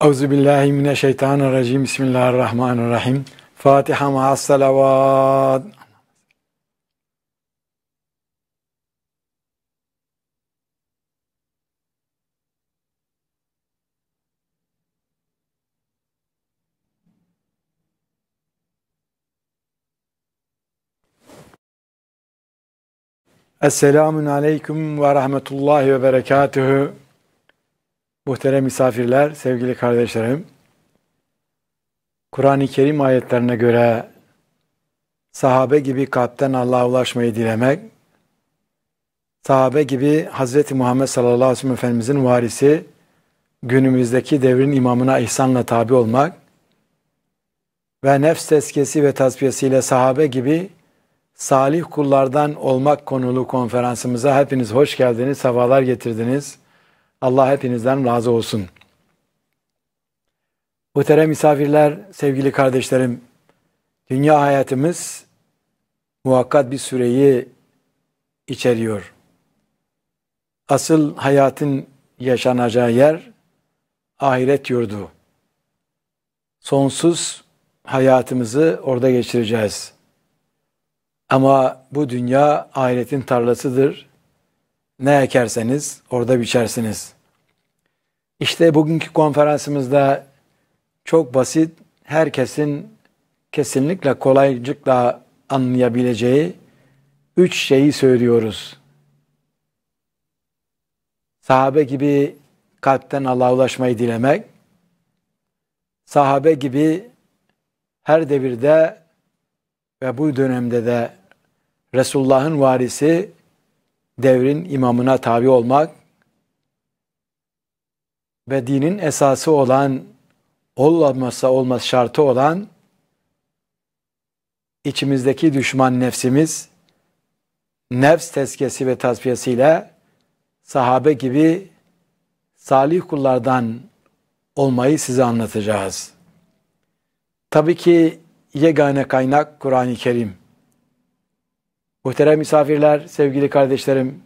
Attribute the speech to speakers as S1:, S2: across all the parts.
S1: Euzubillahimineşşeytanirracim. Bismillahirrahmanirrahim. Fatiha ma'as salavat. Esselamun Aleyküm ve Rahmetullahi ve Berekatühü. Muhterem misafirler, sevgili kardeşlerim, Kur'an-ı Kerim ayetlerine göre sahabe gibi kalpten Allah'a ulaşmayı dilemek, sahabe gibi Hz. Muhammed sallallahu aleyhi ve sellem Efendimizin varisi, günümüzdeki devrin imamına ihsanla tabi olmak ve nefs tezkiyesi ve tasfiyesiyle sahabe gibi salih kullardan olmak konulu konferansımıza hepiniz hoş geldiniz, sefalar getirdiniz.'' Allah hepinizden razı olsun. Muhterem misafirler, sevgili kardeşlerim, dünya hayatımız muhakkak bir süreyi içeriyor. Asıl hayatın yaşanacağı yer ahiret yurdu. Sonsuz hayatımızı orada geçireceğiz. Ama bu dünya ahiretin tarlasıdır. Ne ekerseniz orada biçersiniz. İşte bugünkü konferansımızda çok basit, herkesin kesinlikle kolaycıkla anlayabileceği üç şeyi söylüyoruz. Sahabe gibi kalpten Allah'a ulaşmayı dilemek, sahabe gibi her devirde ve bu dönemde de Resulullah'ın varisi devrin imamına tabi olmak ve dinin esası olan olmazsa olmaz şartı olan içimizdeki düşman nefsimiz nefs tezkiyesi ve tasfiyesiyle sahabe gibi salih kullardan olmayı size anlatacağız. Tabii ki yegane kaynak Kur'an-ı Kerim. Muhterem misafirler, sevgili kardeşlerim,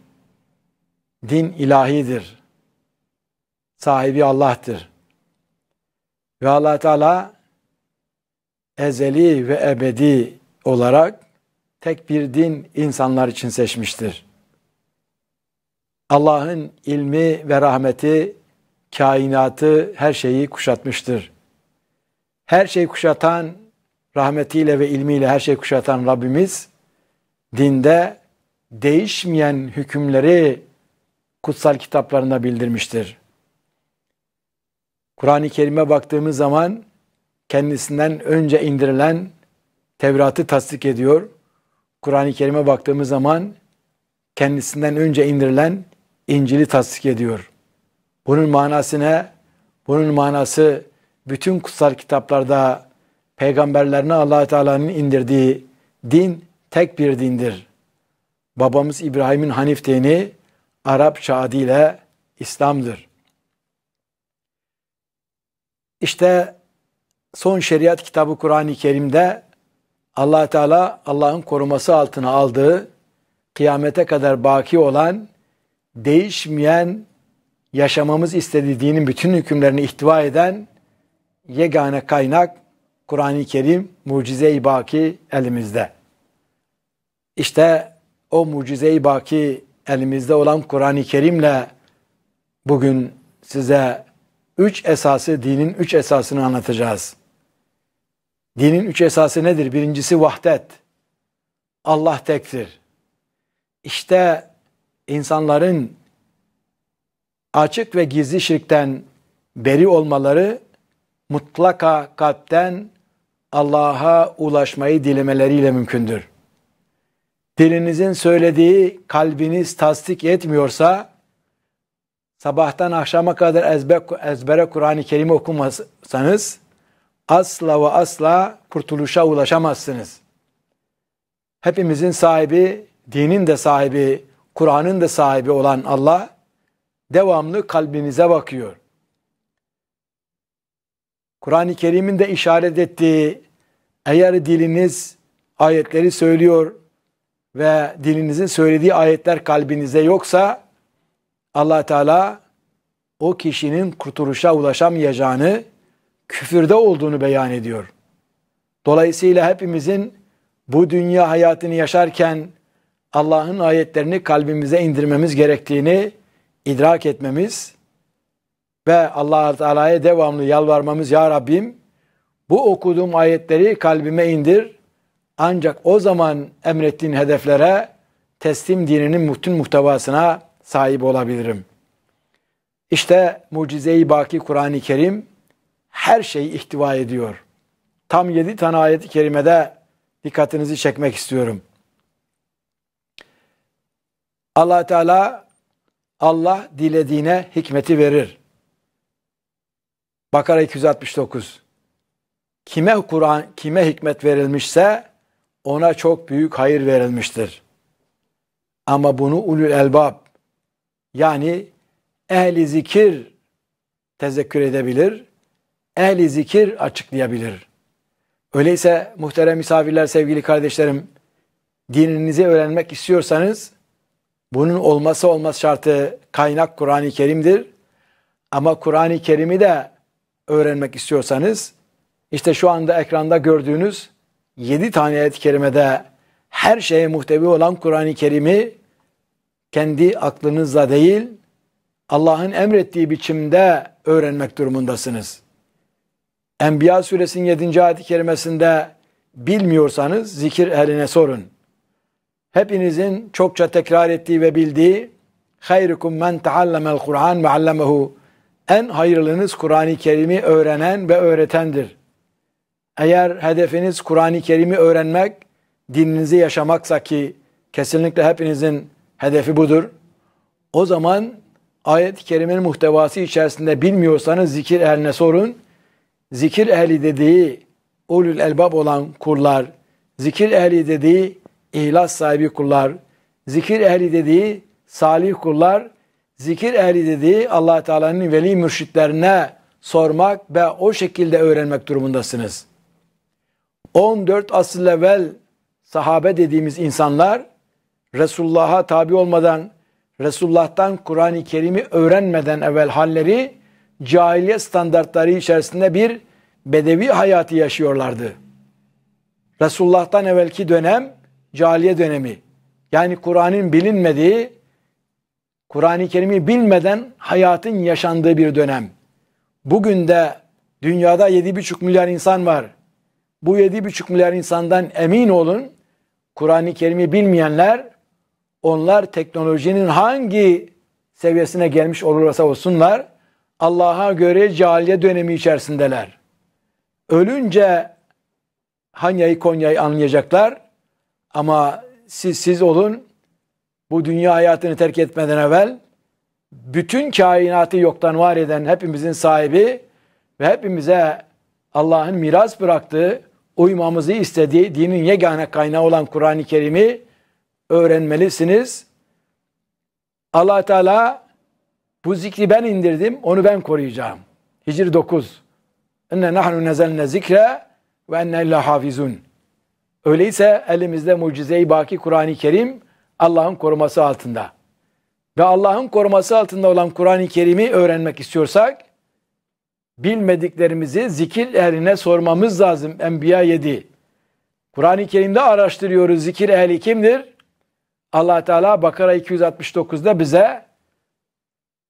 S1: din ilahidir. Sahibi Allah'tır. Ve allah Teala ezeli ve ebedi olarak tek bir din insanlar için seçmiştir. Allah'ın ilmi ve rahmeti kainatı, her şeyi kuşatmıştır. Her şeyi kuşatan, rahmetiyle ve ilmiyle her şeyi kuşatan Rabbimiz dinde değişmeyen hükümleri kutsal kitaplarında bildirmiştir. Kur'an-ı Kerim'e baktığımız zaman kendisinden önce indirilen Tevrat'ı tasdik ediyor. Kur'an-ı Kerim'e baktığımız zaman kendisinden önce indirilen İncil'i tasdik ediyor. Bunun manası ne? Bunun manası bütün kutsal kitaplarda peygamberlerine allah Teala'nın indirdiği din tek bir dindir. Babamız İbrahim'in Hanif dini Arap şadiyle İslam'dır. İşte son şeriat kitabı Kur'an-ı Kerim'de allah Teala Allah'ın koruması altına aldığı kıyamete kadar baki olan değişmeyen yaşamamız istediği dinin bütün hükümlerini ihtiva eden yegane kaynak Kur'an-ı Kerim mucize-i baki elimizde. İşte o mucize-i baki elimizde olan Kur'an-ı Kerim'le bugün size üç esası, dinin üç esasını anlatacağız. Dinin üç esası nedir? Birincisi vahdet. Allah tektir. İşte insanların açık ve gizli şirkten beri olmaları mutlaka kalpten Allah'a ulaşmayı dilemeleriyle mümkündür dilinizin söylediği kalbiniz tasdik etmiyorsa sabahtan akşama kadar ezber, ezbere Kur'an-ı Kerim okumasanız asla ve asla kurtuluşa ulaşamazsınız. Hepimizin sahibi, dinin de sahibi, Kur'an'ın da sahibi olan Allah devamlı kalbinize bakıyor. Kur'an-ı Kerim'in de işaret ettiği eğer diliniz ayetleri söylüyor, ve dilinizin söylediği ayetler kalbinize yoksa allah Teala o kişinin kurtuluşa ulaşamayacağını, küfürde olduğunu beyan ediyor. Dolayısıyla hepimizin bu dünya hayatını yaşarken Allah'ın ayetlerini kalbimize indirmemiz gerektiğini idrak etmemiz ve allah Teala'ya devamlı yalvarmamız Ya Rabbim bu okuduğum ayetleri kalbime indir.'' Ancak o zaman emrettiğin hedeflere teslim dininin bütün muhtevasına sahip olabilirim. İşte mucize-i baki Kur'an-ı Kerim her şeyi ihtiva ediyor. Tam yedi tane ayet-i kerimede dikkatinizi çekmek istiyorum. allah Teala Allah dilediğine hikmeti verir. Bakara 269 Kime Kur'an, kime hikmet verilmişse ona çok büyük hayır verilmiştir. Ama bunu ulul elbab yani ehli zikir tezekkür edebilir, ehli zikir açıklayabilir. Öyleyse muhterem misafirler, sevgili kardeşlerim, dininizi öğrenmek istiyorsanız bunun olması olmaz şartı kaynak Kur'an-ı Kerim'dir. Ama Kur'an-ı Kerim'i de öğrenmek istiyorsanız işte şu anda ekranda gördüğünüz 7 tane ayet-i kerimede her şeye muhtevi olan Kur'an-ı Kerim'i kendi aklınızla değil Allah'ın emrettiği biçimde öğrenmek durumundasınız. Enbiya suresinin 7. ayet-i kerimesinde bilmiyorsanız zikir eline sorun. Hepinizin çokça tekrar ettiği ve bildiği hayrukum men taallamel Kur'an ve en hayırlınız Kur'an-ı Kerim'i öğrenen ve öğretendir.'' Eğer hedefiniz Kur'an-ı Kerim'i öğrenmek, dininizi yaşamaksa ki kesinlikle hepinizin hedefi budur. O zaman ayet-i kerimenin muhtevası içerisinde bilmiyorsanız zikir ehline sorun. Zikir ehli dediği ulul elbab olan kullar, zikir ehli dediği ihlas sahibi kullar, zikir ehli dediği salih kullar, zikir ehli dediği allah Teala'nın veli mürşitlerine sormak ve o şekilde öğrenmek durumundasınız.'' 14 asıl evvel sahabe dediğimiz insanlar Resullaha tabi olmadan, Resulullah'tan Kur'an-ı Kerim'i öğrenmeden evvel halleri cahiliye standartları içerisinde bir bedevi hayatı yaşıyorlardı. Resulullah'tan evvelki dönem cahiliye dönemi. Yani Kur'an'ın bilinmediği, Kur'an-ı Kerim'i bilmeden hayatın yaşandığı bir dönem. Bugün de dünyada 7,5 milyar insan var bu yedi buçuk milyar insandan emin olun. Kur'an-ı Kerim'i bilmeyenler onlar teknolojinin hangi seviyesine gelmiş olursa olsunlar Allah'a göre cahiliye dönemi içerisindeler. Ölünce Hanya'yı Konya'yı anlayacaklar ama siz siz olun bu dünya hayatını terk etmeden evvel bütün kainatı yoktan var eden hepimizin sahibi ve hepimize Allah'ın miras bıraktığı uymamızı istediği dinin yegane kaynağı olan Kur'an-ı Kerim'i öğrenmelisiniz. allah Teala bu zikri ben indirdim, onu ben koruyacağım. Hicri 9. Enne nahnu nezelne zikre ve enne illa hafizun. Öyleyse elimizde mucize-i baki Kur'an-ı Kerim Allah'ın koruması altında. Ve Allah'ın koruması altında olan Kur'an-ı Kerim'i öğrenmek istiyorsak, bilmediklerimizi zikir ehline sormamız lazım. Enbiya 7. Kur'an-ı Kerim'de araştırıyoruz zikir ehli kimdir? allah Teala Bakara 269'da bize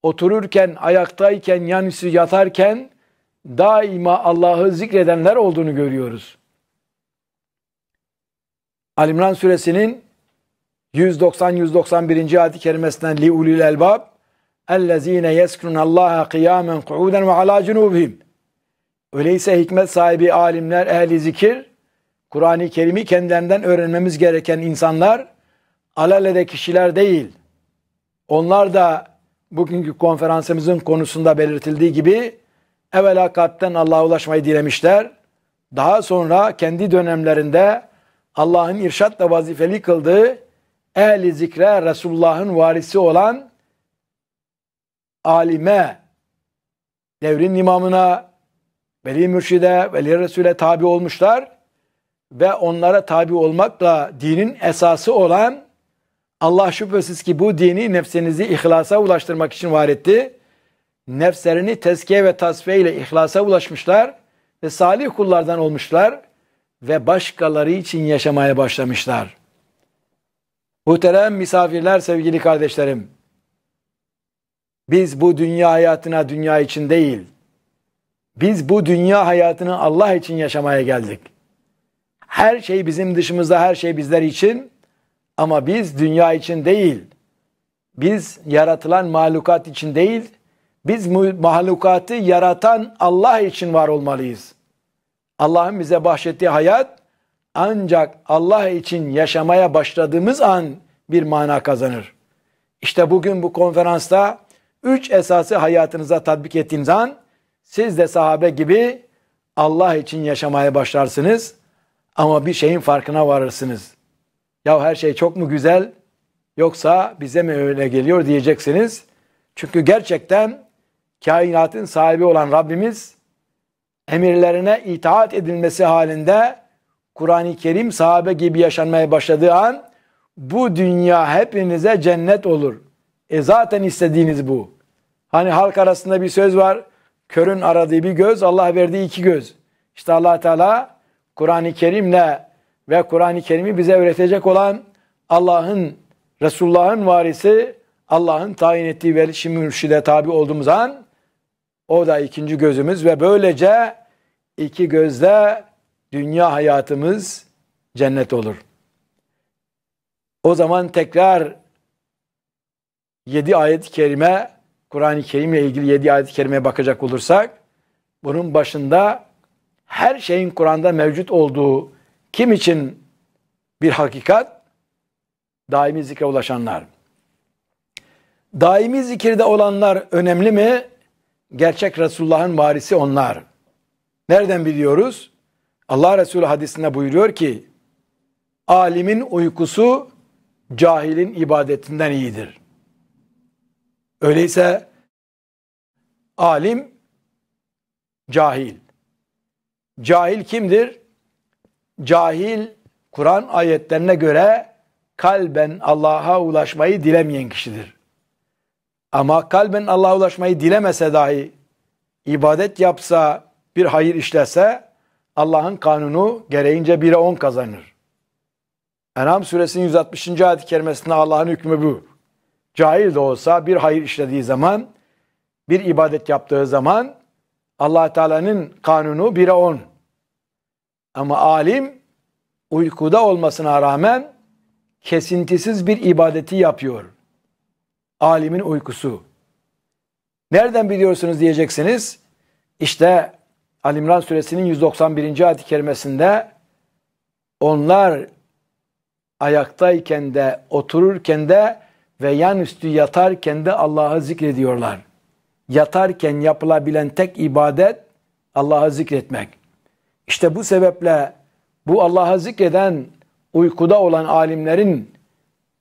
S1: otururken, ayaktayken, yan üstü yatarken daima Allah'ı zikredenler olduğunu görüyoruz. Alimran suresinin 190-191. ayet-i kerimesinden li ulil elbab اَلَّذ۪ينَ يَسْكُرُونَ اللّٰهَ قِيَامًا قُعُودًا وَعَلَى جُنُوبِهِمْ Öyleyse hikmet sahibi alimler, ehli zikir, Kur'an-ı Kerim'i kendilerinden öğrenmemiz gereken insanlar, alelede kişiler değil. Onlar da bugünkü konferansımızın konusunda belirtildiği gibi, evvela kalpten Allah'a ulaşmayı dilemişler. Daha sonra kendi dönemlerinde Allah'ın irşatla vazifeli kıldığı ehli zikre Resulullah'ın varisi olan alime, devrin imamına, veli mürşide, veli resule tabi olmuşlar ve onlara tabi olmakla dinin esası olan Allah şüphesiz ki bu dini nefsinizi ihlasa ulaştırmak için var etti. Nefslerini tezkiye ve tasfiye ile ihlasa ulaşmışlar ve salih kullardan olmuşlar ve başkaları için yaşamaya başlamışlar. Muhterem misafirler, sevgili kardeşlerim. Biz bu dünya hayatına dünya için değil. Biz bu dünya hayatını Allah için yaşamaya geldik. Her şey bizim dışımızda, her şey bizler için. Ama biz dünya için değil. Biz yaratılan mahlukat için değil. Biz mahlukatı yaratan Allah için var olmalıyız. Allah'ın bize bahşettiği hayat ancak Allah için yaşamaya başladığımız an bir mana kazanır. İşte bugün bu konferansta üç esası hayatınıza tatbik ettiğiniz an siz de sahabe gibi Allah için yaşamaya başlarsınız ama bir şeyin farkına varırsınız. Ya her şey çok mu güzel yoksa bize mi öyle geliyor diyeceksiniz. Çünkü gerçekten kainatın sahibi olan Rabbimiz emirlerine itaat edilmesi halinde Kur'an-ı Kerim sahabe gibi yaşanmaya başladığı an bu dünya hepinize cennet olur. E zaten istediğiniz bu. Hani halk arasında bir söz var. Körün aradığı bir göz, Allah verdiği iki göz. İşte allah Teala Kur'an-ı Kerim'le ve Kur'an-ı Kerim'i bize öğretecek olan Allah'ın, Resulullah'ın varisi, Allah'ın tayin ettiği velişi mürşide tabi olduğumuz an o da ikinci gözümüz ve böylece iki gözle dünya hayatımız cennet olur. O zaman tekrar yedi ayet-i kerime Kur'an-ı Kerim'le ilgili 7 ayet-i kerimeye bakacak olursak bunun başında her şeyin Kur'an'da mevcut olduğu kim için bir hakikat? Daimi zikre ulaşanlar. Daimi zikirde olanlar önemli mi? Gerçek Resulullah'ın varisi onlar. Nereden biliyoruz? Allah Resulü hadisinde buyuruyor ki, alimin uykusu cahilin ibadetinden iyidir. Öyleyse alim cahil. Cahil kimdir? Cahil Kur'an ayetlerine göre kalben Allah'a ulaşmayı dilemeyen kişidir. Ama kalben Allah'a ulaşmayı dilemese dahi ibadet yapsa, bir hayır işlese Allah'ın kanunu gereğince bire on kazanır. Enam suresinin 160. ayet-i kerimesinde Allah'ın hükmü bu cahil de olsa bir hayır işlediği zaman, bir ibadet yaptığı zaman allah Teala'nın kanunu 1'e 10. Ama alim uykuda olmasına rağmen kesintisiz bir ibadeti yapıyor. Alimin uykusu. Nereden biliyorsunuz diyeceksiniz. İşte Alimran suresinin 191. ayet-i kerimesinde onlar ayaktayken de otururken de ve yan üstü yatarken de Allah'ı zikrediyorlar. Yatarken yapılabilen tek ibadet Allah'ı zikretmek. İşte bu sebeple bu Allah'ı zikreden uykuda olan alimlerin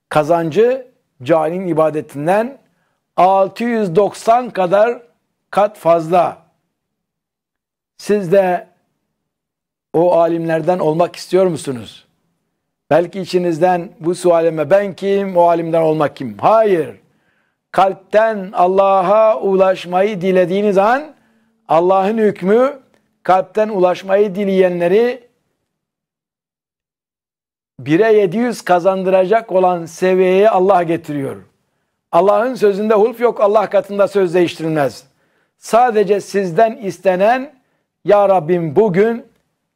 S1: kazancı cahilin ibadetinden 690 kadar kat fazla. Siz de o alimlerden olmak istiyor musunuz? Belki içinizden bu sualime ben kim, o alimden olmak kim? Hayır. Kalpten Allah'a ulaşmayı dilediğiniz an Allah'ın hükmü kalpten ulaşmayı dileyenleri bire 700 kazandıracak olan seviyeye Allah getiriyor. Allah'ın sözünde hulf yok, Allah katında söz değiştirilmez. Sadece sizden istenen Ya Rabbim bugün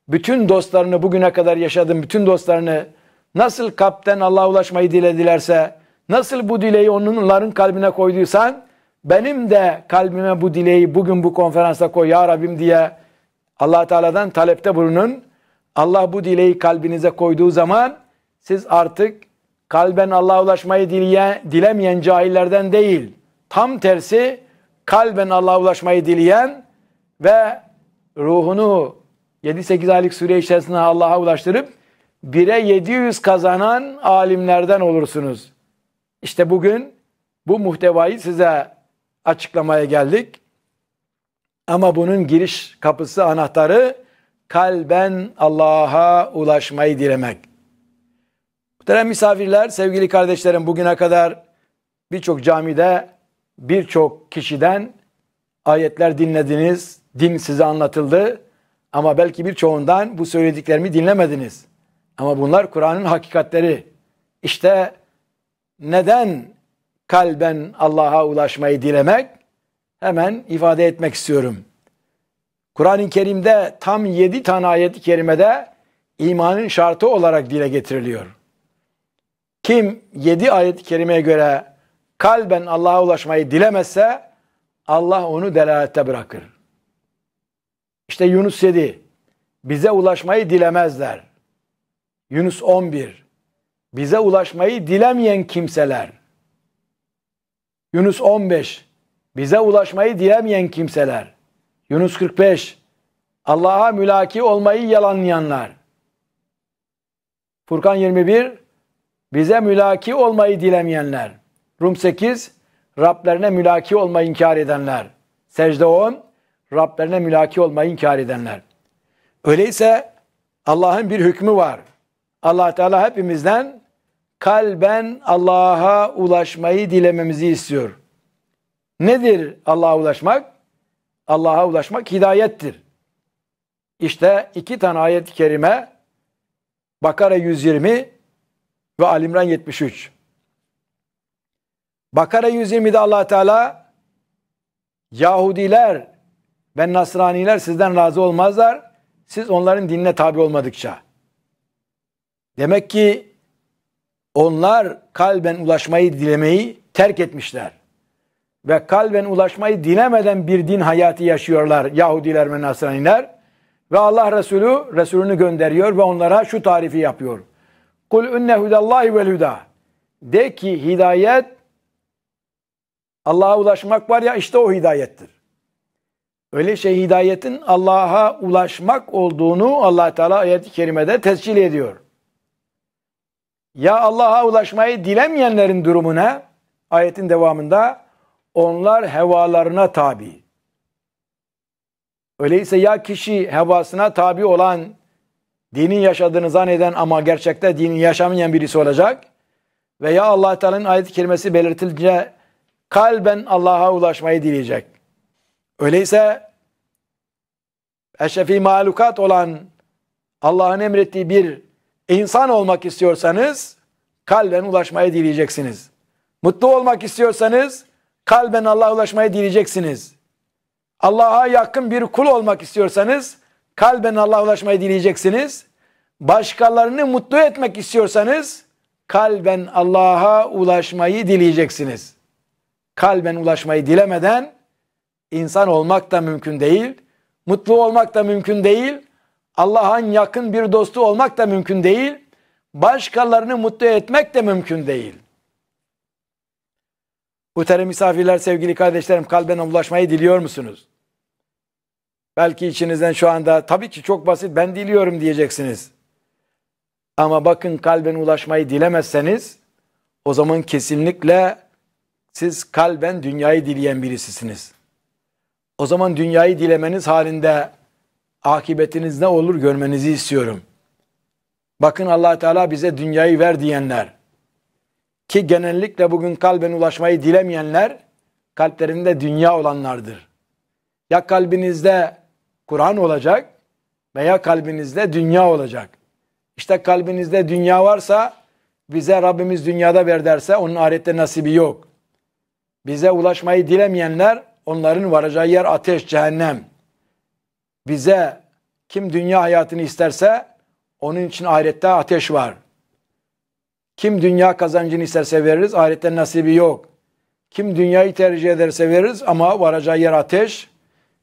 S1: bütün dostlarını bugüne kadar yaşadığım bütün dostlarını Nasıl kapten Allah'a ulaşmayı diledilerse, nasıl bu dileği onların kalbine koyduysan, benim de kalbime bu dileği bugün bu konferansta koy ya Rabbim diye allah Teala'dan talepte bulunun. Allah bu dileği kalbinize koyduğu zaman siz artık kalben Allah'a ulaşmayı dileyen, dilemeyen cahillerden değil, tam tersi kalben Allah'a ulaşmayı dileyen ve ruhunu 7-8 aylık süre içerisinde Allah'a ulaştırıp bire 700 kazanan alimlerden olursunuz. İşte bugün bu muhtevayı size açıklamaya geldik. Ama bunun giriş kapısı, anahtarı kalben Allah'a ulaşmayı dilemek. Muhterem misafirler, sevgili kardeşlerim bugüne kadar birçok camide birçok kişiden ayetler dinlediniz, din size anlatıldı ama belki birçoğundan bu söylediklerimi dinlemediniz. Ama bunlar Kur'an'ın hakikatleri. İşte neden kalben Allah'a ulaşmayı dilemek? Hemen ifade etmek istiyorum. Kur'an-ı Kerim'de tam yedi tane ayet-i kerimede imanın şartı olarak dile getiriliyor. Kim yedi ayet-i kerimeye göre kalben Allah'a ulaşmayı dilemezse Allah onu delalette bırakır. İşte Yunus 7 bize ulaşmayı dilemezler. Yunus 11. Bize ulaşmayı dilemeyen kimseler. Yunus 15. Bize ulaşmayı dilemeyen kimseler. Yunus 45. Allah'a mülaki olmayı yalanlayanlar. Furkan 21. Bize mülaki olmayı dilemeyenler. Rum 8. Rablerine mülaki olmayı inkar edenler. Secde 10. Rablerine mülaki olmayı inkar edenler. Öyleyse Allah'ın bir hükmü var allah Teala hepimizden kalben Allah'a ulaşmayı dilememizi istiyor. Nedir Allah'a ulaşmak? Allah'a ulaşmak hidayettir. İşte iki tane ayet-i kerime Bakara 120 ve Alimran 73. Bakara 120'de allah Teala Yahudiler ve Nasraniler sizden razı olmazlar. Siz onların dinine tabi olmadıkça. Demek ki onlar kalben ulaşmayı dilemeyi terk etmişler. Ve kalben ulaşmayı dilemeden bir din hayatı yaşıyorlar Yahudiler ve Nasraniler. Ve Allah Resulü Resulünü gönderiyor ve onlara şu tarifi yapıyor. Kul ünne hudallahi vel huda. De ki hidayet Allah'a ulaşmak var ya işte o hidayettir. Öyle şey hidayetin Allah'a ulaşmak olduğunu Allah Teala ayet-i kerimede tescil ediyor ya Allah'a ulaşmayı dilemeyenlerin ne? ayetin devamında onlar hevalarına tabi. Öyleyse ya kişi hevasına tabi olan dinin yaşadığını zanneden ama gerçekte dini yaşamayan birisi olacak veya Allah Teala'nın ayet-i belirtilince kalben Allah'a ulaşmayı dileyecek. Öyleyse eşrefi malukat olan Allah'ın emrettiği bir İnsan olmak istiyorsanız kalben ulaşmayı dileyeceksiniz. Mutlu olmak istiyorsanız kalben Allah'a ulaşmayı dileyeceksiniz. Allah'a yakın bir kul olmak istiyorsanız kalben Allah'a ulaşmayı dileyeceksiniz. Başkalarını mutlu etmek istiyorsanız kalben Allah'a ulaşmayı dileyeceksiniz. Kalben ulaşmayı dilemeden insan olmak da mümkün değil, mutlu olmak da mümkün değil, Allah'ın yakın bir dostu olmak da mümkün değil. Başkalarını mutlu etmek de mümkün değil. Muhterem misafirler, sevgili kardeşlerim kalben ulaşmayı diliyor musunuz? Belki içinizden şu anda tabii ki çok basit ben diliyorum diyeceksiniz. Ama bakın kalben ulaşmayı dilemezseniz o zaman kesinlikle siz kalben dünyayı dileyen birisisiniz. O zaman dünyayı dilemeniz halinde Akibetiniz ne olur görmenizi istiyorum. Bakın allah Teala bize dünyayı ver diyenler ki genellikle bugün kalben ulaşmayı dilemeyenler kalplerinde dünya olanlardır. Ya kalbinizde Kur'an olacak veya kalbinizde dünya olacak. İşte kalbinizde dünya varsa bize Rabbimiz dünyada ver derse onun ahirette nasibi yok. Bize ulaşmayı dilemeyenler onların varacağı yer ateş, cehennem bize kim dünya hayatını isterse onun için ahirette ateş var. Kim dünya kazancını isterse veririz, ahirette nasibi yok. Kim dünyayı tercih ederse veririz ama varacağı yer ateş.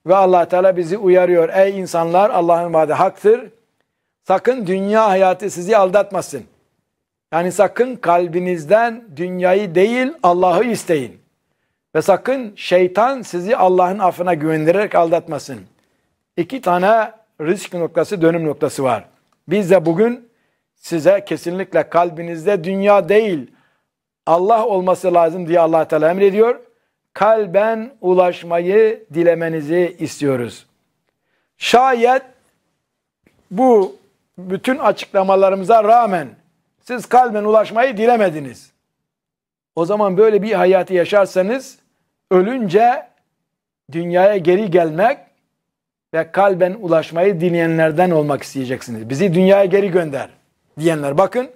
S1: Ve allah Teala bizi uyarıyor. Ey insanlar Allah'ın vaadi haktır. Sakın dünya hayatı sizi aldatmasın. Yani sakın kalbinizden dünyayı değil Allah'ı isteyin. Ve sakın şeytan sizi Allah'ın affına güvendirerek aldatmasın iki tane risk noktası, dönüm noktası var. Biz de bugün size kesinlikle kalbinizde dünya değil Allah olması lazım diye allah Teala emrediyor. Kalben ulaşmayı dilemenizi istiyoruz. Şayet bu bütün açıklamalarımıza rağmen siz kalben ulaşmayı dilemediniz. O zaman böyle bir hayatı yaşarsanız ölünce dünyaya geri gelmek ve kalben ulaşmayı dileyenlerden olmak isteyeceksiniz. Bizi dünyaya geri gönder diyenler. Bakın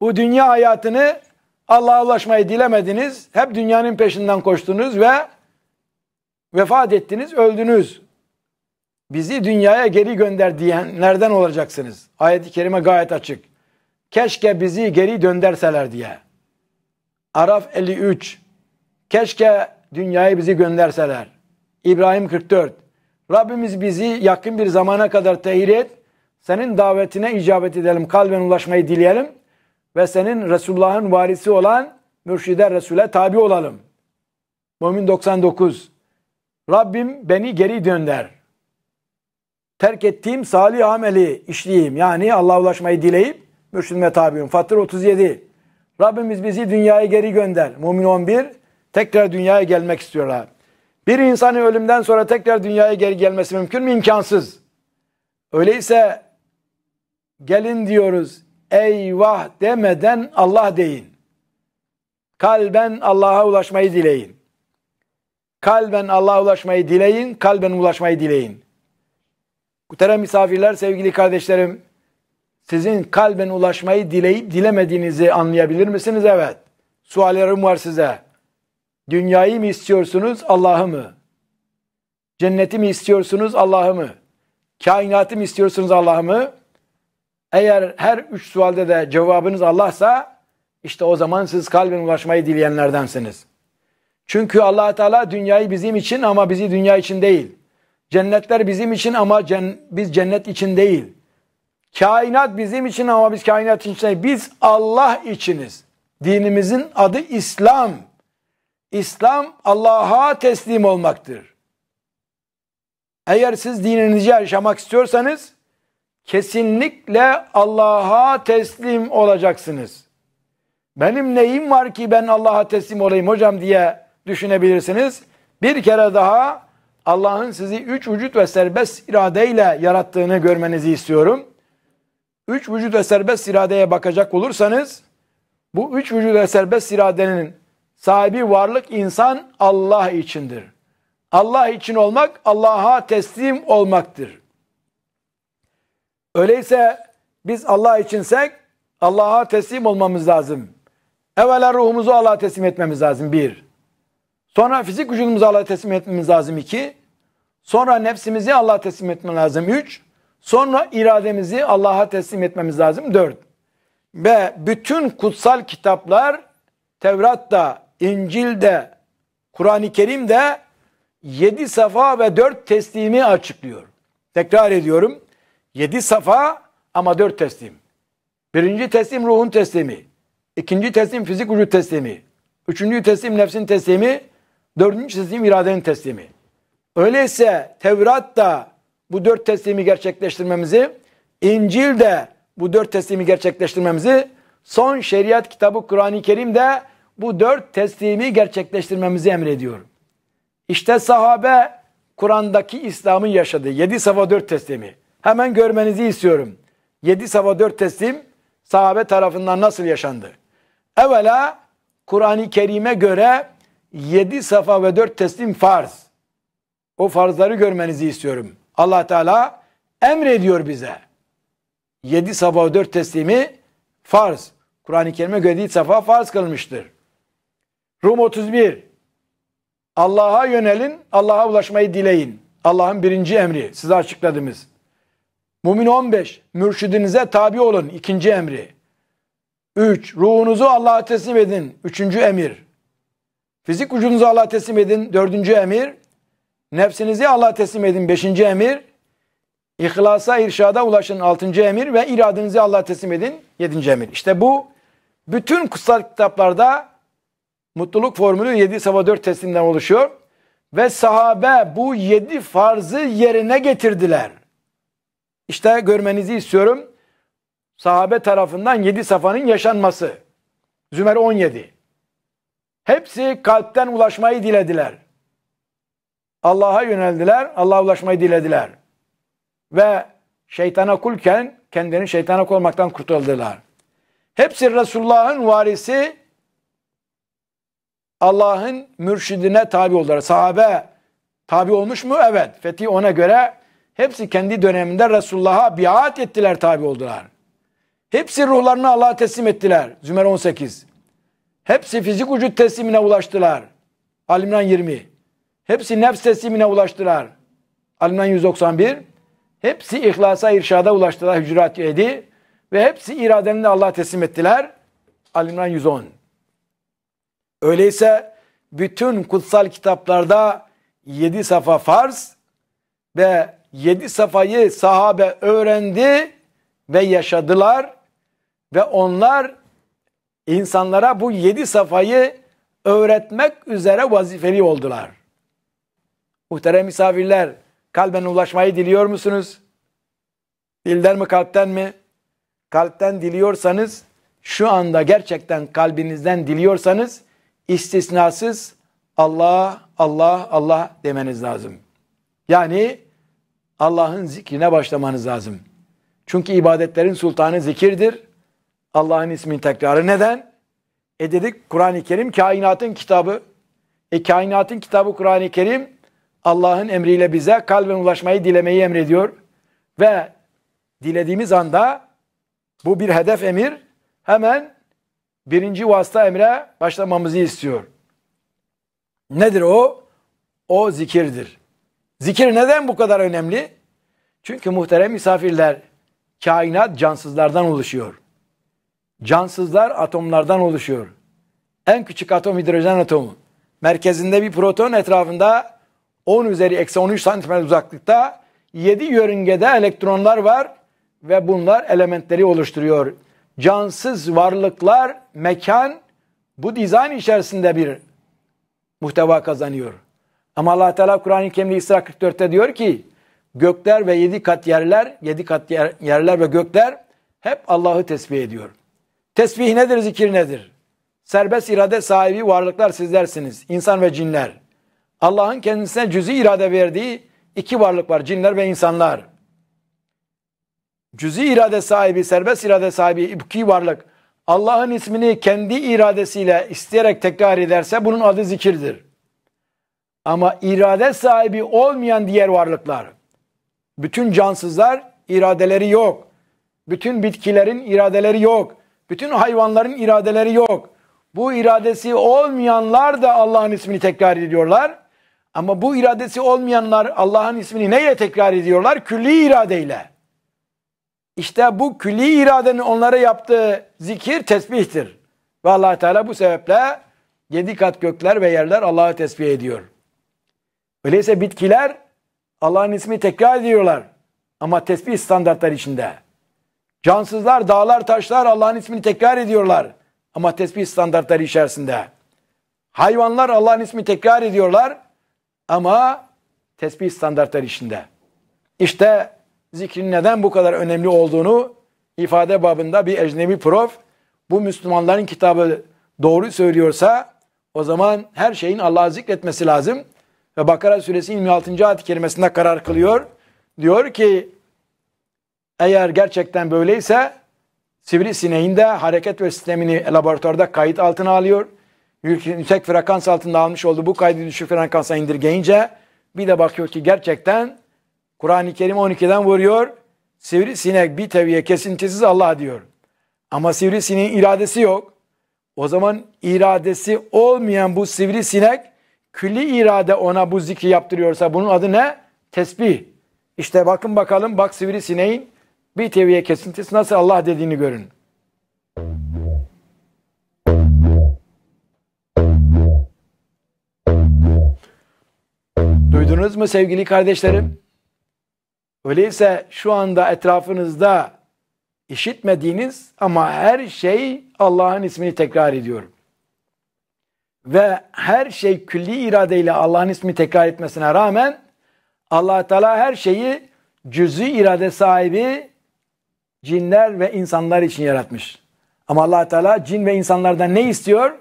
S1: bu dünya hayatını Allah'a ulaşmayı dilemediniz. Hep dünyanın peşinden koştunuz ve vefat ettiniz, öldünüz. Bizi dünyaya geri gönder diyenlerden olacaksınız. Ayet-i kerime gayet açık. Keşke bizi geri dönderseler diye. Araf 53. Keşke dünyayı bizi gönderseler. İbrahim 44. Rabbimiz bizi yakın bir zamana kadar tehir et. Senin davetine icabet edelim. Kalben ulaşmayı dileyelim. Ve senin Resulullah'ın varisi olan Mürşide Resul'e tabi olalım. Mümin 99. Rabbim beni geri dönder. Terk ettiğim salih ameli işleyeyim. Yani Allah'a ulaşmayı dileyip mürşidime tabiyim. Fatır 37. Rabbimiz bizi dünyaya geri gönder. Mümin 11. Tekrar dünyaya gelmek istiyorlar. Bir insanın ölümden sonra tekrar dünyaya geri gelmesi mümkün mü? İmkansız. Öyleyse gelin diyoruz eyvah demeden Allah deyin. Kalben Allah'a ulaşmayı dileyin. Kalben Allah'a ulaşmayı dileyin, kalben ulaşmayı dileyin. Muhterem misafirler, sevgili kardeşlerim, sizin kalben ulaşmayı dileyip dilemediğinizi anlayabilir misiniz? Evet. Suallerim var size. Dünyayı mı istiyorsunuz, Allah'ı mı? Cenneti mi istiyorsunuz, Allah'ı mı? Kainatı mı istiyorsunuz, Allah'ı mı? Eğer her üç sualde de cevabınız Allah'sa, işte o zaman siz kalbin ulaşmayı dileyenlerdensiniz. Çünkü allah Teala dünyayı bizim için ama bizi dünya için değil. Cennetler bizim için ama cen biz cennet için değil. Kainat bizim için ama biz kainat için değil. Biz Allah içiniz. Dinimizin adı İslam. İslam Allah'a teslim olmaktır. Eğer siz dininizi yaşamak istiyorsanız kesinlikle Allah'a teslim olacaksınız. Benim neyim var ki ben Allah'a teslim olayım hocam diye düşünebilirsiniz. Bir kere daha Allah'ın sizi üç vücut ve serbest iradeyle yarattığını görmenizi istiyorum. Üç vücut ve serbest iradeye bakacak olursanız bu üç vücut ve serbest iradenin sahibi varlık insan Allah içindir. Allah için olmak Allah'a teslim olmaktır. Öyleyse biz Allah içinsek Allah'a teslim olmamız lazım. Evvela ruhumuzu Allah'a teslim etmemiz lazım bir. Sonra fizik vücudumuzu Allah'a teslim etmemiz lazım iki. Sonra nefsimizi Allah'a teslim etmemiz lazım üç. Sonra irademizi Allah'a teslim etmemiz lazım dört. Ve bütün kutsal kitaplar Tevrat da, İncil de, Kur'an-ı Kerim de 7 safa ve dört teslimi açıklıyor. Tekrar ediyorum. yedi safa ama dört teslim. Birinci teslim ruhun teslimi. ikinci teslim fizik vücut teslimi. Üçüncü teslim nefsin teslimi. Dördüncü teslim iradenin teslimi. Öyleyse Tevrat da bu dört teslimi gerçekleştirmemizi, İncil de bu dört teslimi gerçekleştirmemizi, son şeriat kitabı Kur'an-ı Kerim de bu dört teslimi gerçekleştirmemizi emrediyor. İşte sahabe Kur'an'daki İslam'ın yaşadığı Yedi sava dört teslimi. Hemen görmenizi istiyorum. Yedi sava dört teslim sahabe tarafından nasıl yaşandı? Evvela Kur'an-ı Kerim'e göre yedi safa ve dört teslim farz. O farzları görmenizi istiyorum. allah Teala emrediyor bize. Yedi safa ve dört teslimi farz. Kur'an-ı Kerim'e göre yedi safa farz kılmıştır. Rum 31. Allah'a yönelin, Allah'a ulaşmayı dileyin. Allah'ın birinci emri size açıkladığımız. Mumin 15. Mürşidinize tabi olun. ikinci emri. 3. Ruhunuzu Allah'a teslim edin. Üçüncü emir. Fizik vücudunuzu Allah'a teslim edin. Dördüncü emir. Nefsinizi Allah'a teslim edin. Beşinci emir. İhlasa, irşada ulaşın. Altıncı emir. Ve iradenizi Allah'a teslim edin. Yedinci emir. İşte bu bütün kutsal kitaplarda Mutluluk formülü 7 sabah 4 teslimden oluşuyor. Ve sahabe bu 7 farzı yerine getirdiler. İşte görmenizi istiyorum. Sahabe tarafından 7 safanın yaşanması. Zümer 17. Hepsi kalpten ulaşmayı dilediler. Allah'a yöneldiler, Allah'a ulaşmayı dilediler. Ve şeytana kulken kendini şeytana kulmaktan kurtardılar. Hepsi Resulullah'ın varisi Allah'ın mürşidine tabi oldular. Sahabe tabi olmuş mu? Evet. Fetih ona göre hepsi kendi döneminde Resulullah'a biat ettiler tabi oldular. Hepsi ruhlarını Allah'a teslim ettiler. Zümer 18. Hepsi fizik vücut teslimine ulaştılar. Alimran 20. Hepsi nefs teslimine ulaştılar. Alimran 191. Hepsi ihlasa irşada ulaştılar Hücurat 7. Ve hepsi iradenini Allah'a teslim ettiler. Alimran 110. Öyleyse bütün kutsal kitaplarda yedi safa farz ve yedi safayı sahabe öğrendi ve yaşadılar ve onlar insanlara bu yedi safayı öğretmek üzere vazifeli oldular. Muhterem misafirler kalben ulaşmayı diliyor musunuz? Dilden mi kalpten mi? Kalpten diliyorsanız şu anda gerçekten kalbinizden diliyorsanız istisnasız Allah, Allah, Allah demeniz lazım. Yani Allah'ın zikrine başlamanız lazım. Çünkü ibadetlerin sultanı zikirdir. Allah'ın ismin tekrarı. Neden? E dedik Kur'an-ı Kerim kainatın kitabı. E kainatın kitabı Kur'an-ı Kerim Allah'ın emriyle bize kalben ulaşmayı dilemeyi emrediyor. Ve dilediğimiz anda bu bir hedef emir. Hemen birinci vasıta emre başlamamızı istiyor. Nedir o? O zikirdir. Zikir neden bu kadar önemli? Çünkü muhterem misafirler kainat cansızlardan oluşuyor. Cansızlar atomlardan oluşuyor. En küçük atom hidrojen atomu. Merkezinde bir proton etrafında 10 üzeri eksi 13 santimetre uzaklıkta 7 yörüngede elektronlar var ve bunlar elementleri oluşturuyor cansız varlıklar, mekan bu dizayn içerisinde bir muhteva kazanıyor. Ama Allah Teala Kur'an-ı Kerim'de İsra 44'te diyor ki gökler ve yedi kat yerler, yedi kat yer, yerler ve gökler hep Allah'ı tesbih ediyor. Tesbih nedir, zikir nedir? Serbest irade sahibi varlıklar sizlersiniz, insan ve cinler. Allah'ın kendisine cüzi irade verdiği iki varlık var, cinler ve insanlar cüzi irade sahibi, serbest irade sahibi, ibki varlık Allah'ın ismini kendi iradesiyle isteyerek tekrar ederse bunun adı zikirdir. Ama irade sahibi olmayan diğer varlıklar, bütün cansızlar iradeleri yok. Bütün bitkilerin iradeleri yok. Bütün hayvanların iradeleri yok. Bu iradesi olmayanlar da Allah'ın ismini tekrar ediyorlar. Ama bu iradesi olmayanlar Allah'ın ismini neyle tekrar ediyorlar? Külli iradeyle. İşte bu külli iradenin onlara yaptığı zikir tesbihtir. Ve allah Teala bu sebeple yedi kat gökler ve yerler Allah'ı tesbih ediyor. Öyleyse bitkiler Allah'ın ismi tekrar ediyorlar. Ama tesbih standartları içinde. Cansızlar, dağlar, taşlar Allah'ın ismini tekrar ediyorlar. Ama tesbih standartları içerisinde. Hayvanlar Allah'ın ismini tekrar ediyorlar. Ama tesbih standartları içinde. İşte zikrin neden bu kadar önemli olduğunu ifade babında bir ecnebi prof bu Müslümanların kitabı doğru söylüyorsa o zaman her şeyin Allah'ı zikretmesi lazım. Ve Bakara suresi 26. ayet kelimesinde karar kılıyor. Diyor ki eğer gerçekten böyleyse sivrisineğin de hareket ve sistemini laboratuvarda kayıt altına alıyor. Yüksek frekans altında almış olduğu bu kaydı düşük frekansa indirgeyince bir de bakıyor ki gerçekten Kur'an-ı Kerim 12'den vuruyor. Sivrisinek bir teviye kesintisiz Allah diyor. Ama sivrisineğin iradesi yok. O zaman iradesi olmayan bu sivrisinek külli irade ona bu zikri yaptırıyorsa bunun adı ne? Tesbih. İşte bakın bakalım bak sivrisineğin bir teviye kesintisi nasıl Allah dediğini görün. Duydunuz mu sevgili kardeşlerim? Öyleyse şu anda etrafınızda işitmediğiniz ama her şey Allah'ın ismini tekrar ediyorum. Ve her şey külli iradeyle Allah'ın ismi tekrar etmesine rağmen allah Teala her şeyi cüz'i irade sahibi cinler ve insanlar için yaratmış. Ama allah Teala cin ve insanlardan ne istiyor?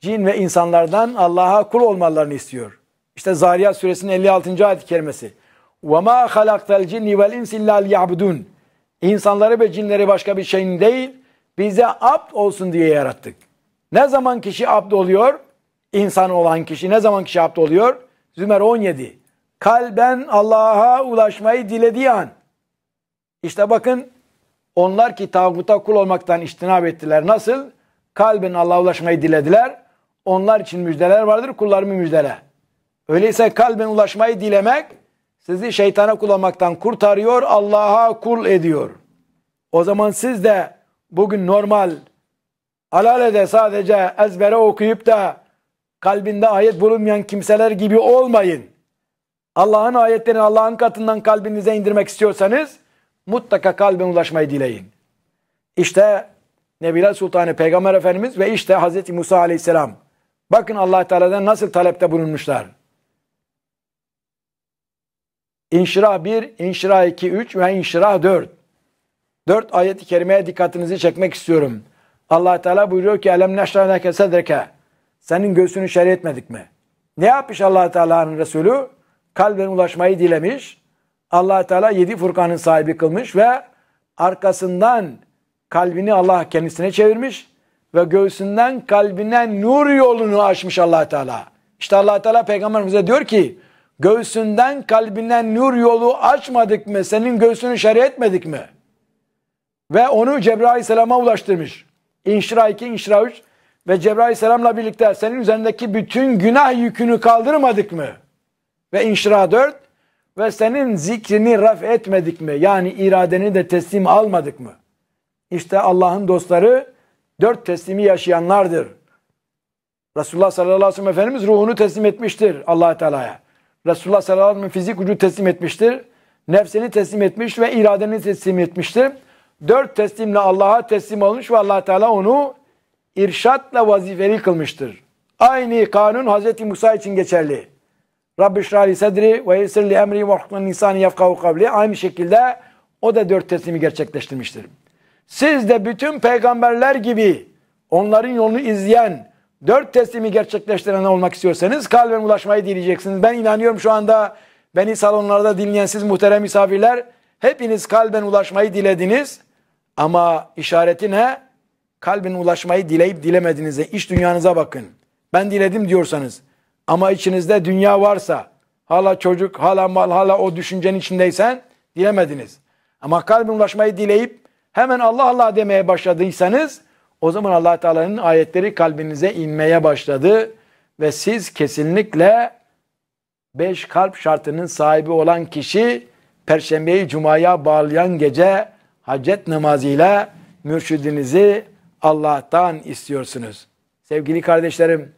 S1: Cin ve insanlardan Allah'a kul olmalarını istiyor. İşte Zariyat suresinin 56. ayet kelimesi. وَمَا خَلَقْتَ الْجِنِّ وَالْاِنْسِ اِلَّا لِيَعْبُدُونَ İnsanları ve cinleri başka bir şeyin değil, bize abd olsun diye yarattık. Ne zaman kişi abd oluyor? İnsan olan kişi ne zaman kişi abd oluyor? Zümer 17. Kalben Allah'a ulaşmayı dilediği an. İşte bakın onlar ki tağuta kul olmaktan iştinab ettiler. Nasıl? Kalben Allah'a ulaşmayı dilediler. Onlar için müjdeler vardır, kullarımı müjdele. Öyleyse kalben ulaşmayı dilemek sizi şeytana kulamaktan kurtarıyor, Allah'a kul ediyor. O zaman siz de bugün normal, alalede sadece ezbere okuyup da kalbinde ayet bulunmayan kimseler gibi olmayın. Allah'ın ayetlerini Allah'ın katından kalbinize indirmek istiyorsanız mutlaka kalbine ulaşmayı dileyin. İşte Nebiler Sultanı Peygamber Efendimiz ve işte Hz. Musa Aleyhisselam. Bakın allah Teala'dan nasıl talepte bulunmuşlar. İnşirah 1, İnşirah 2, 3 ve İnşirah 4. 4 ayet-i kerimeye dikkatinizi çekmek istiyorum. allah Teala buyuruyor ki Elem neşrâleke sedreke Senin göğsünü şer etmedik mi? Ne yapmış allah Teala'nın Resulü? Kalben ulaşmayı dilemiş. allah Teala yedi Furkan'ın sahibi kılmış ve arkasından kalbini Allah kendisine çevirmiş ve göğsünden kalbine nur yolunu açmış allah Teala. İşte allah Teala peygamberimize diyor ki göğsünden kalbinden nur yolu açmadık mı? Senin göğsünü şer etmedik mi? Ve onu Cebrail Aleyhisselam'a ulaştırmış. İnşira 2, İnşira 3 ve Cebrail Aleyhisselam'la birlikte senin üzerindeki bütün günah yükünü kaldırmadık mı? Ve İnşira 4 ve senin zikrini raf etmedik mi? Yani iradeni de teslim almadık mı? İşte Allah'ın dostları dört teslimi yaşayanlardır. Resulullah sallallahu aleyhi ve sellem Efendimiz ruhunu teslim etmiştir allah Teala'ya. Resulullah sallallahu aleyhi ve sellem fizik gücü teslim etmiştir. Nefsini teslim etmiş ve iradeni teslim etmiştir. Dört teslimle Allah'a teslim olmuş ve allah Teala onu irşatla vazifeli kılmıştır. Aynı kanun Hazreti Musa için geçerli. Rabbi şrali sedri ve yesirli emri ve hukman nisani yafkavu kavli. Aynı şekilde o da dört teslimi gerçekleştirmiştir. Siz de bütün peygamberler gibi onların yolunu izleyen, Dört teslimi gerçekleştiren olmak istiyorsanız kalben ulaşmayı dileyeceksiniz. Ben inanıyorum şu anda beni salonlarda dinleyen siz muhterem misafirler hepiniz kalben ulaşmayı dilediniz. Ama işareti ne? Kalben ulaşmayı dileyip dilemediğinize iç dünyanıza bakın. Ben diledim diyorsanız ama içinizde dünya varsa hala çocuk hala mal hala o düşüncenin içindeysen dilemediniz. Ama kalben ulaşmayı dileyip hemen Allah Allah demeye başladıysanız o zaman allah Teala'nın ayetleri kalbinize inmeye başladı ve siz kesinlikle beş kalp şartının sahibi olan kişi Perşembeyi Cuma'ya bağlayan gece hacet namazıyla mürşidinizi Allah'tan istiyorsunuz. Sevgili kardeşlerim,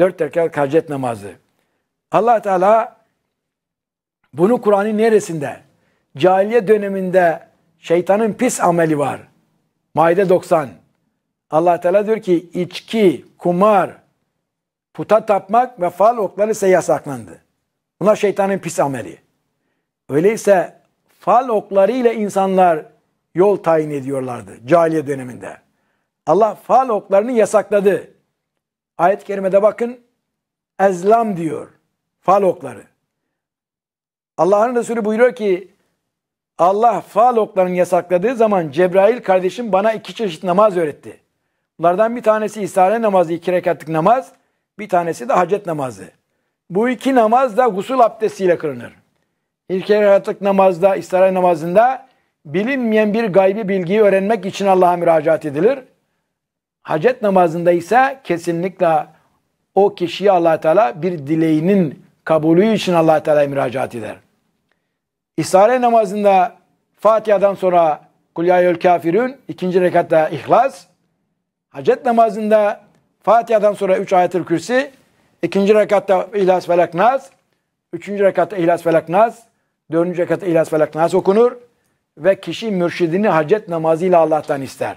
S1: dört rekat hacet namazı. allah Teala bunu Kur'an'ın neresinde? Cahiliye döneminde şeytanın pis ameli var. Maide 90. Allah Teala diyor ki içki, kumar, puta tapmak ve fal okları ise yasaklandı. Bunlar şeytanın pis ameli. Öyleyse fal okları ile insanlar yol tayin ediyorlardı cahiliye döneminde. Allah fal oklarını yasakladı. Ayet-i kerimede bakın ezlam diyor. Fal okları. Allah'ın Resulü buyuruyor ki Allah fal oklarını yasakladığı zaman Cebrail kardeşim bana iki çeşit namaz öğretti. Bunlardan bir tanesi istihare namazı, iki rekatlık namaz. Bir tanesi de hacet namazı. Bu iki namaz da gusül abdestiyle kılınır. İlk rekatlık namazda, istihare namazında bilinmeyen bir gaybi bilgiyi öğrenmek için Allah'a müracaat edilir. Hacet namazında ise kesinlikle o kişiye allah Teala bir dileğinin kabulü için allah Teala'ya müracaat eder. İstihare namazında Fatiha'dan sonra Kulyayül Kafirün, ikinci rekatta İhlas, Hacet namazında Fatiha'dan sonra 3 ayetül kürsi, ikinci rekatta İhlas Felak Nas, üçüncü rekatta İhlas Felak Nas, dördüncü rekatta İhlas Felak Nas okunur ve kişi mürşidini hacet namazıyla Allah'tan ister.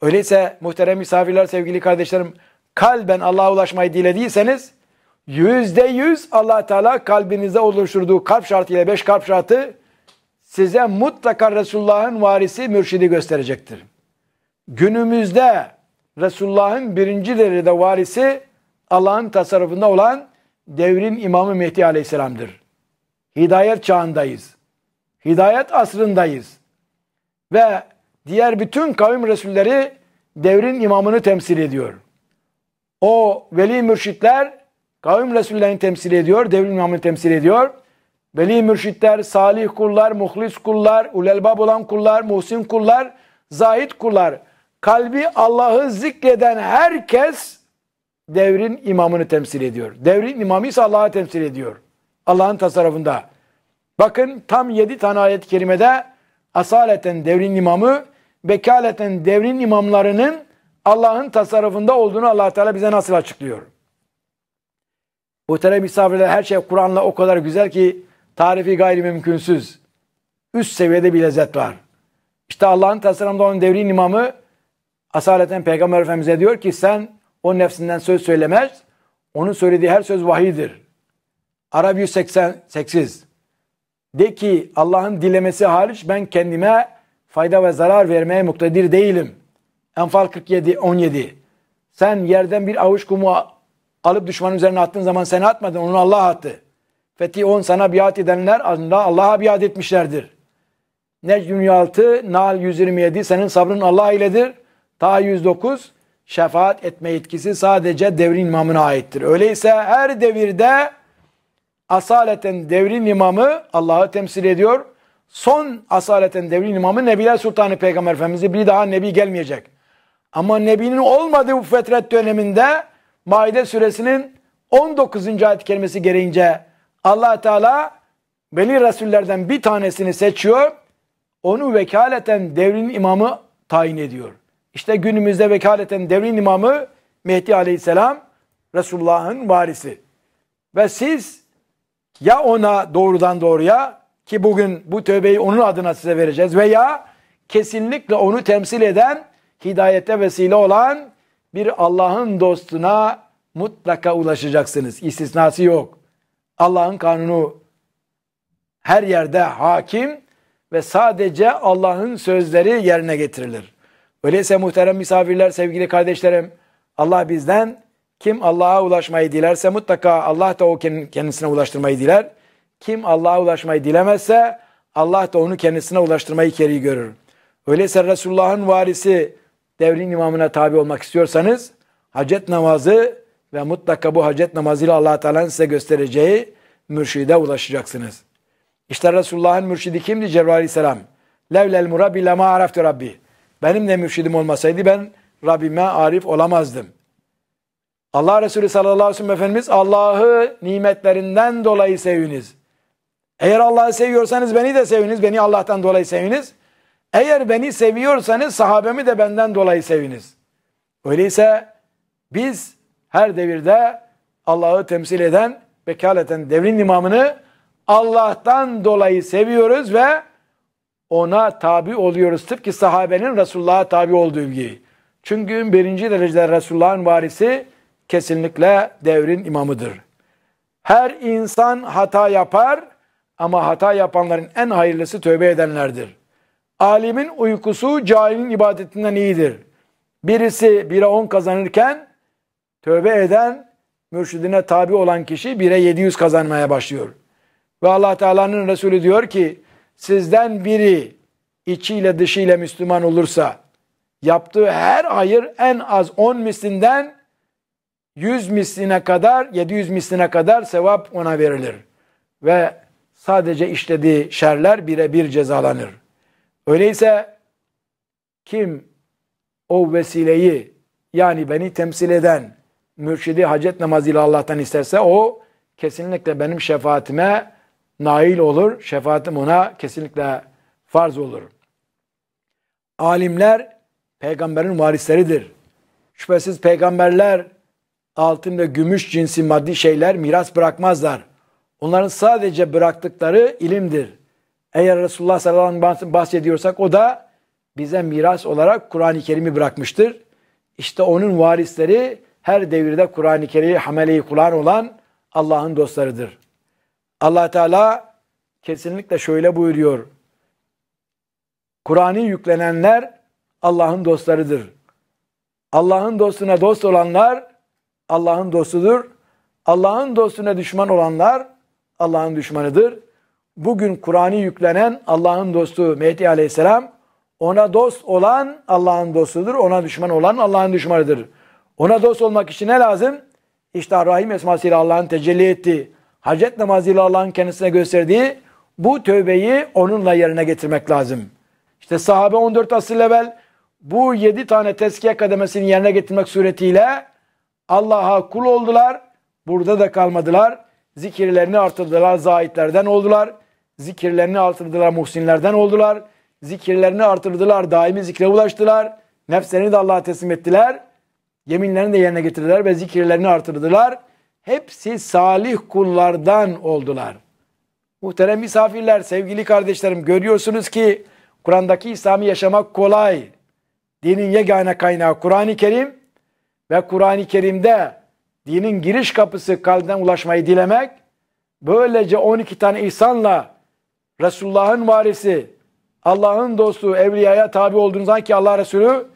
S1: Öyleyse muhterem misafirler, sevgili kardeşlerim, kalben Allah'a ulaşmayı dilediyseniz, yüzde yüz allah Teala kalbinize oluşturduğu kalp şartı ile beş kalp şartı size mutlaka Resulullah'ın varisi, mürşidi gösterecektir. Günümüzde Resulullah'ın birinci derecede varisi Allah'ın tasarrufunda olan devrin imamı Mehdi Aleyhisselam'dır. Hidayet çağındayız. Hidayet asrındayız. Ve diğer bütün kavim Resulleri devrin imamını temsil ediyor. O veli mürşitler kavim Resullerini temsil ediyor, devrin imamını temsil ediyor. Veli mürşitler, salih kullar, muhlis kullar, ulelbab olan kullar, muhsin kullar, zahid kullar kalbi Allah'ı zikreden herkes devrin imamını temsil ediyor. Devrin imamı ise Allah'ı temsil ediyor. Allah'ın tasarrufunda. Bakın tam yedi tane ayet-i kerimede asaleten devrin imamı, bekaleten devrin imamlarının Allah'ın tasarrufunda olduğunu allah Teala bize nasıl açıklıyor? Muhterem misafirler her şey Kur'an'la o kadar güzel ki tarifi gayri mümkünsüz. Üst seviyede bir lezzet var. İşte Allah'ın tasarrufunda olan devrin imamı asaleten Peygamber Efendimiz'e diyor ki sen o nefsinden söz söylemez. Onun söylediği her söz vahidir. Arap 188. De ki Allah'ın dilemesi hariç ben kendime fayda ve zarar vermeye muktedir değilim. Enfal 47 17. Sen yerden bir avuç kumu alıp düşmanın üzerine attığın zaman sen atmadın onu Allah attı. Fethi 10 sana biat edenler aslında Allah'a biat etmişlerdir. Necm 26 Nal 127 senin sabrın Allah iledir. Ta 109 şefaat etme yetkisi sadece devrin imamına aittir. Öyleyse her devirde asaleten devrin imamı Allah'ı temsil ediyor. Son asaleten devrin imamı Nebiler Sultanı Peygamber Efendimiz'i bir daha Nebi gelmeyecek. Ama Nebi'nin olmadığı bu fetret döneminde Maide suresinin 19. ayet kelimesi gereğince allah Teala veli Resullerden bir tanesini seçiyor. Onu vekaleten devrin imamı tayin ediyor. İşte günümüzde vekaleten devrin imamı Mehdi Aleyhisselam Resulullah'ın varisi. Ve siz ya ona doğrudan doğruya ki bugün bu tövbeyi onun adına size vereceğiz veya kesinlikle onu temsil eden hidayete vesile olan bir Allah'ın dostuna mutlaka ulaşacaksınız. İstisnası yok. Allah'ın kanunu her yerde hakim ve sadece Allah'ın sözleri yerine getirilir. Öyleyse muhterem misafirler, sevgili kardeşlerim, Allah bizden kim Allah'a ulaşmayı dilerse mutlaka Allah da o kendisine ulaştırmayı diler. Kim Allah'a ulaşmayı dilemezse Allah da onu kendisine ulaştırmayı keri görür. Öyleyse Resulullah'ın varisi devrin imamına tabi olmak istiyorsanız hacet namazı ve mutlaka bu hacet namazıyla Allah Teala'nın size göstereceği mürşide ulaşacaksınız. İşte Resulullah'ın mürşidi kimdi? Cebrail Aleyhisselam. Levlel murabbi lema araftı rabbi. Benim de mürşidim olmasaydı ben Rabbime arif olamazdım. Allah Resulü sallallahu aleyhi ve sellem Efendimiz Allah'ı nimetlerinden dolayı seviniz. Eğer Allah'ı seviyorsanız beni de seviniz. Beni Allah'tan dolayı seviniz. Eğer beni seviyorsanız sahabemi de benden dolayı seviniz. Öyleyse biz her devirde Allah'ı temsil eden vekaleten devrin imamını Allah'tan dolayı seviyoruz ve ona tabi oluyoruz. Tıpkı sahabenin Resulullah'a tabi olduğu gibi. Çünkü birinci derecede Resulullah'ın varisi kesinlikle devrin imamıdır. Her insan hata yapar ama hata yapanların en hayırlısı tövbe edenlerdir. Alimin uykusu cahilin ibadetinden iyidir. Birisi bire on kazanırken tövbe eden, mürşidine tabi olan kişi bire yedi yüz kazanmaya başlıyor. Ve allah Teala'nın Resulü diyor ki, sizden biri içiyle dışıyla Müslüman olursa yaptığı her hayır en az 10 mislinden 100 misline kadar 700 misline kadar sevap ona verilir. Ve sadece işlediği şerler birebir cezalanır. Öyleyse kim o vesileyi yani beni temsil eden mürşidi hacet namazıyla Allah'tan isterse o kesinlikle benim şefaatime nail olur. Şefaatim ona kesinlikle farz olur. Alimler peygamberin varisleridir. Şüphesiz peygamberler altın ve gümüş cinsi maddi şeyler miras bırakmazlar. Onların sadece bıraktıkları ilimdir. Eğer Resulullah sallallahu aleyhi ve sellem bahsediyorsak o da bize miras olarak Kur'an-ı Kerim'i bırakmıştır. İşte onun varisleri her devirde Kur'an-ı Kerim'i hamele-i Kur'an olan Allah'ın dostlarıdır allah Teala kesinlikle şöyle buyuruyor. Kur'an'ı yüklenenler Allah'ın dostlarıdır. Allah'ın dostuna dost olanlar Allah'ın dostudur. Allah'ın dostuna düşman olanlar Allah'ın düşmanıdır. Bugün Kur'an'ı yüklenen Allah'ın dostu Mehdi Aleyhisselam, ona dost olan Allah'ın dostudur, ona düşman olan Allah'ın düşmanıdır. Ona dost olmak için ne lazım? İşte Rahim esmasıyla Allah'ın tecelli ettiği, hacet namazıyla Allah'ın kendisine gösterdiği bu tövbeyi onunla yerine getirmek lazım. İşte sahabe 14 asıl evvel bu 7 tane tezkiye kademesini yerine getirmek suretiyle Allah'a kul oldular. Burada da kalmadılar. Zikirlerini artırdılar, zahitlerden oldular. Zikirlerini artırdılar, muhsinlerden oldular. Zikirlerini artırdılar, daimi zikre ulaştılar. Nefslerini de Allah'a teslim ettiler. Yeminlerini de yerine getirdiler ve zikirlerini artırdılar hepsi salih kullardan oldular. Muhterem misafirler, sevgili kardeşlerim görüyorsunuz ki Kur'an'daki İslam'ı yaşamak kolay. Dinin yegane kaynağı Kur'an-ı Kerim ve Kur'an-ı Kerim'de dinin giriş kapısı kalbden ulaşmayı dilemek. Böylece 12 tane ihsanla Resulullah'ın varisi, Allah'ın dostu, evliyaya tabi olduğunuz zaman ki Allah Resulü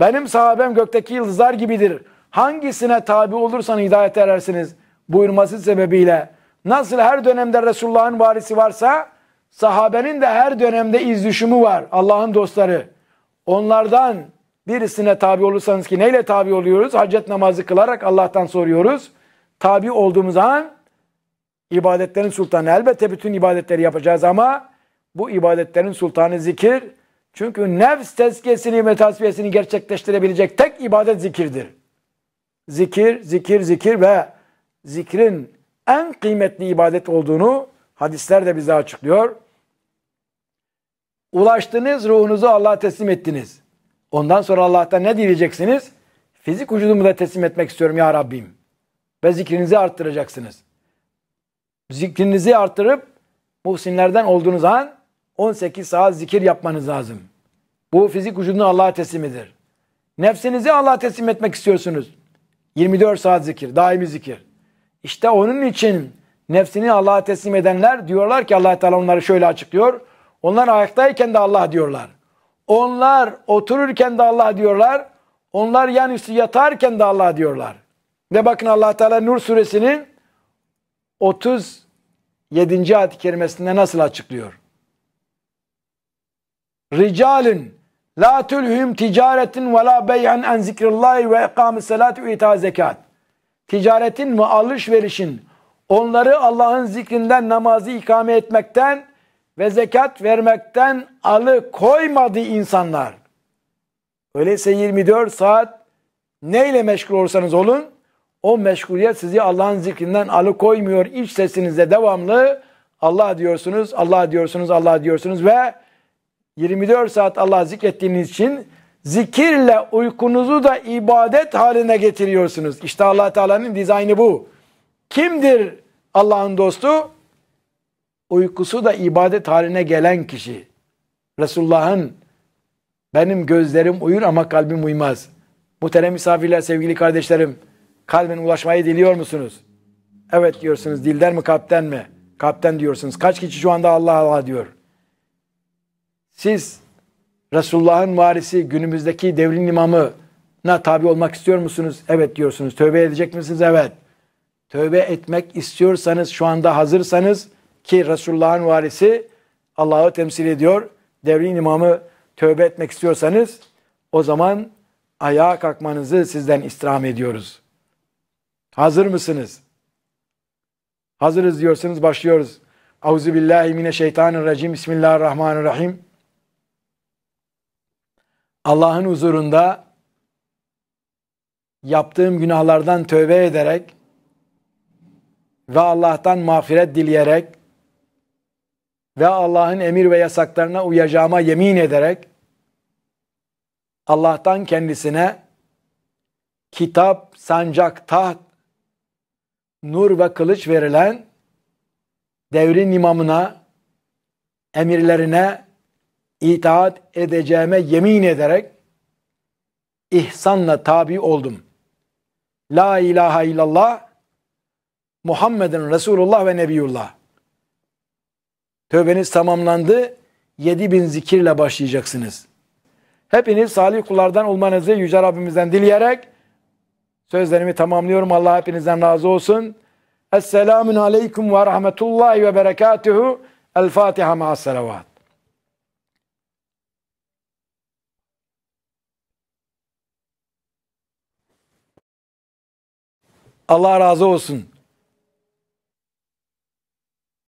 S1: benim sahabem gökteki yıldızlar gibidir hangisine tabi olursan hidayet erersiniz buyurması sebebiyle nasıl her dönemde Resulullah'ın varisi varsa sahabenin de her dönemde iz var Allah'ın dostları. Onlardan birisine tabi olursanız ki neyle tabi oluyoruz? Hacet namazı kılarak Allah'tan soruyoruz. Tabi olduğumuz an ibadetlerin sultanı elbette bütün ibadetleri yapacağız ama bu ibadetlerin sultanı zikir. Çünkü nefs tezkiyesini ve tasfiyesini gerçekleştirebilecek tek ibadet zikirdir zikir, zikir, zikir ve zikrin en kıymetli ibadet olduğunu hadisler de bize açıklıyor. Ulaştınız ruhunuzu Allah'a teslim ettiniz. Ondan sonra Allah'tan ne dileyeceksiniz? Fizik vücudumu da teslim etmek istiyorum ya Rabbim. Ve zikrinizi arttıracaksınız. Zikrinizi arttırıp muhsinlerden olduğunuz an 18 saat zikir yapmanız lazım. Bu fizik vücudunu Allah'a teslimidir. Nefsinizi Allah'a teslim etmek istiyorsunuz. 24 saat zikir, daimi zikir. İşte onun için nefsini Allah'a teslim edenler diyorlar ki Allah Teala onları şöyle açıklıyor. Onlar ayaktayken de Allah diyorlar. Onlar otururken de Allah diyorlar. Onlar yan üstü yatarken de Allah diyorlar. Ve bakın Allah Teala Nur suresinin 37. ayet-i kerimesinde nasıl açıklıyor? Ricalin La tulhum ticaretin ve la bey'en en zikrillahi ve ikamis salat ve ita zekat. Ticaretin ve alışverişin onları Allah'ın zikrinden namazı ikame etmekten ve zekat vermekten alıkoymadı insanlar. Öyleyse 24 saat neyle meşgul olursanız olun o meşguliyet sizi Allah'ın zikrinden alıkoymuyor. İç sesinizde devamlı Allah diyorsunuz, Allah diyorsunuz, Allah diyorsunuz ve 24 saat Allah zikrettiğiniz için zikirle uykunuzu da ibadet haline getiriyorsunuz. İşte allah Teala'nın dizaynı bu. Kimdir Allah'ın dostu? Uykusu da ibadet haline gelen kişi. Resulullah'ın benim gözlerim uyur ama kalbim uyumaz. Muhterem misafirler, sevgili kardeşlerim, kalbine ulaşmayı diliyor musunuz? Evet diyorsunuz, dilden mi kalpten mi? Kalpten diyorsunuz. Kaç kişi şu anda Allah Allah diyor? siz Resulullah'ın varisi günümüzdeki devrin imamına tabi olmak istiyor musunuz? Evet diyorsunuz. Tövbe edecek misiniz? Evet. Tövbe etmek istiyorsanız şu anda hazırsanız ki Resulullah'ın varisi Allah'ı temsil ediyor. Devrin imamı tövbe etmek istiyorsanız o zaman ayağa kalkmanızı sizden istirham ediyoruz. Hazır mısınız? Hazırız diyorsunuz başlıyoruz. Auzu billahi mineşşeytanirracim. Bismillahirrahmanirrahim. Allah'ın huzurunda yaptığım günahlardan tövbe ederek ve Allah'tan mağfiret dileyerek ve Allah'ın emir ve yasaklarına uyacağıma yemin ederek Allah'tan kendisine kitap, sancak, taht, nur ve kılıç verilen devrin imamına, emirlerine itaat edeceğime yemin ederek ihsanla tabi oldum. La ilahe illallah Muhammed'in Resulullah ve Nebiyullah. Tövbeniz tamamlandı. Yedi bin zikirle başlayacaksınız. Hepiniz salih kullardan olmanızı Yüce Rabbimizden dileyerek sözlerimi tamamlıyorum. Allah hepinizden razı olsun. Esselamun aleyküm ve rahmetullahi ve berekatuhu. El Fatiha ma'as salavat. Allah razı olsun.